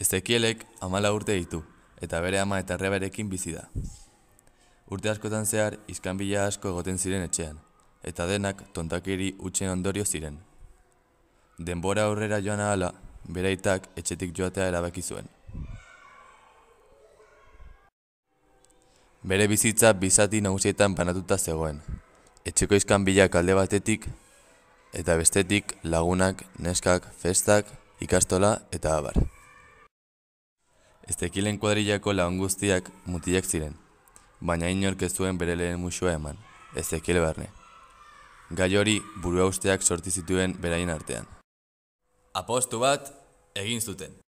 Ezekielek amala urte ditu, eta bere ama eta rebarekin bizi da. Urte askotan zehar, izkanbila asko egoten ziren etxean, eta denak tontakiri utxen ondorio ziren. Denbora aurrera joan ahala, beraitak etxetik joatea erabaki zuen. Bere bizitza bizati nagusietan banatuta zegoen. Etxeko izkan alde batetik, eta bestetik lagunak, neskak, festak, ikastola eta abar. Ez tekilen kuadrilako lagun guztiak mutiak ziren, baina inork ez zuen bere lehen musua eman, ez tekile barne. Gai hori burua usteak sortizituen beraien artean. Apostu bat, egin zuten.